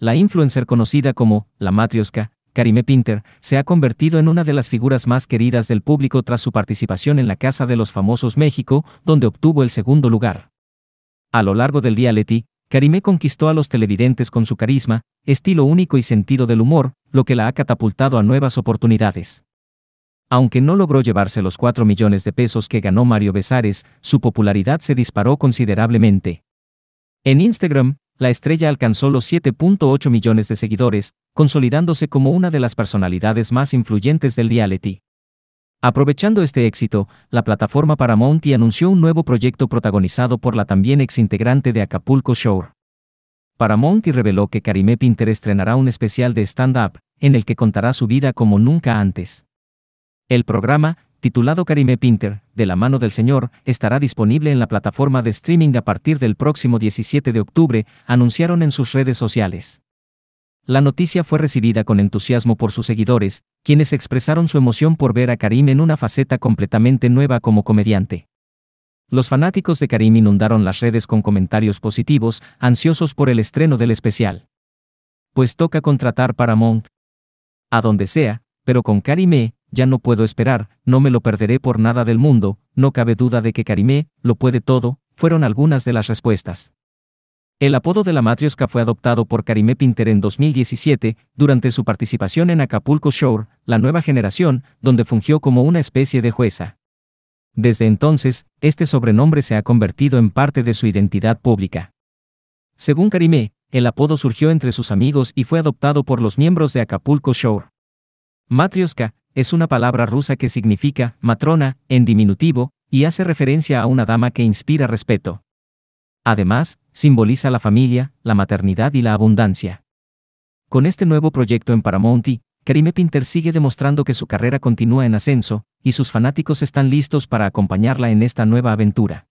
La influencer conocida como la Matrioska, Karime Pinter, se ha convertido en una de las figuras más queridas del público tras su participación en la Casa de los Famosos México, donde obtuvo el segundo lugar. A lo largo del reality, Karime conquistó a los televidentes con su carisma, estilo único y sentido del humor, lo que la ha catapultado a nuevas oportunidades. Aunque no logró llevarse los 4 millones de pesos que ganó Mario Besares, su popularidad se disparó considerablemente. En Instagram, la estrella alcanzó los 7.8 millones de seguidores, consolidándose como una de las personalidades más influyentes del reality. Aprovechando este éxito, la plataforma Paramount anunció un nuevo proyecto protagonizado por la también ex integrante de Acapulco Shore. Paramount reveló que Karimé Pinter estrenará un especial de stand-up, en el que contará su vida como nunca antes. El programa, titulado Karimé e. Pinter, De la mano del Señor, estará disponible en la plataforma de streaming a partir del próximo 17 de octubre, anunciaron en sus redes sociales. La noticia fue recibida con entusiasmo por sus seguidores, quienes expresaron su emoción por ver a Karim en una faceta completamente nueva como comediante. Los fanáticos de Karim inundaron las redes con comentarios positivos, ansiosos por el estreno del especial. Pues toca contratar Paramount. A donde sea, pero con Karimé. E, ya no puedo esperar, no me lo perderé por nada del mundo, no cabe duda de que Karimé, lo puede todo, fueron algunas de las respuestas. El apodo de la Matrioska fue adoptado por Karimé Pinter en 2017, durante su participación en Acapulco Shore, la nueva generación, donde fungió como una especie de jueza. Desde entonces, este sobrenombre se ha convertido en parte de su identidad pública. Según Karimé, el apodo surgió entre sus amigos y fue adoptado por los miembros de Acapulco Shore. Matrioska, es una palabra rusa que significa matrona, en diminutivo, y hace referencia a una dama que inspira respeto. Además, simboliza la familia, la maternidad y la abundancia. Con este nuevo proyecto en Paramount, Karime Pinter sigue demostrando que su carrera continúa en ascenso, y sus fanáticos están listos para acompañarla en esta nueva aventura.